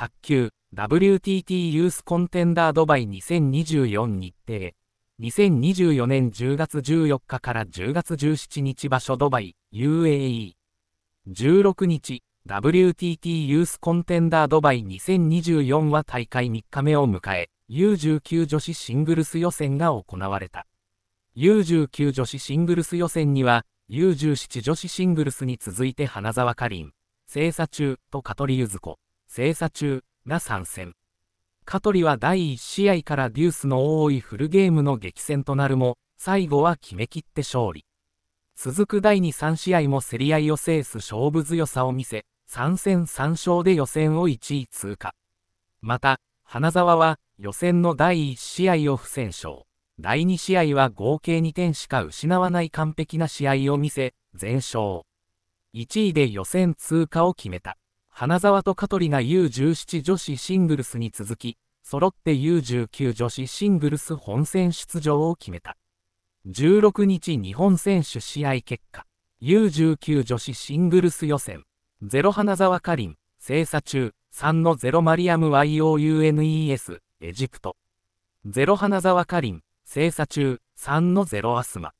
卓球 WTT ユースコンテンダードバイ2024日程2024年10月14日から10月17日場所ドバイ UAE16 日 WTT ユースコンテンダードバイ2024は大会3日目を迎え U19 女子シングルス予選が行われた U19 女子シングルス予選には U17 女子シングルスに続いて花沢かりん、精査中と香取ゆず子精査中が参戦。香取は第1試合からデュースの多いフルゲームの激戦となるも、最後は決めきって勝利。続く第23試合も競り合いを制す勝負強さを見せ、3戦3勝で予選を1位通過。また、花沢は予選の第1試合を不戦勝。第2試合は合計2点しか失わない完璧な試合を見せ、全勝。1位で予選通過を決めた。花沢と香取が U17 女子シングルスに続き、揃って U19 女子シングルス本戦出場を決めた。16日日本選手試合結果、U19 女子シングルス予選、0花沢かりん、精査中、3の0マリアム YOUNES、エジプト。0花沢かりん、精査中、3の0アスマ。